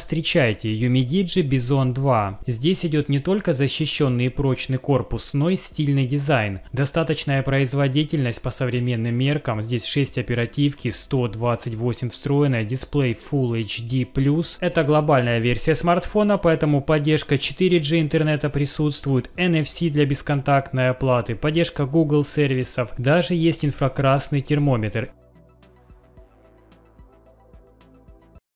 Встречайте Юмидиджи Bison 2. Здесь идет не только защищенный и прочный корпус, но и стильный дизайн. Достаточная производительность по современным меркам. Здесь 6 оперативки, 128 встроенная, дисплей Full HD+. Это глобальная версия смартфона, поэтому поддержка 4G интернета присутствует, NFC для бесконтактной оплаты, поддержка Google сервисов, даже есть инфракрасный термометр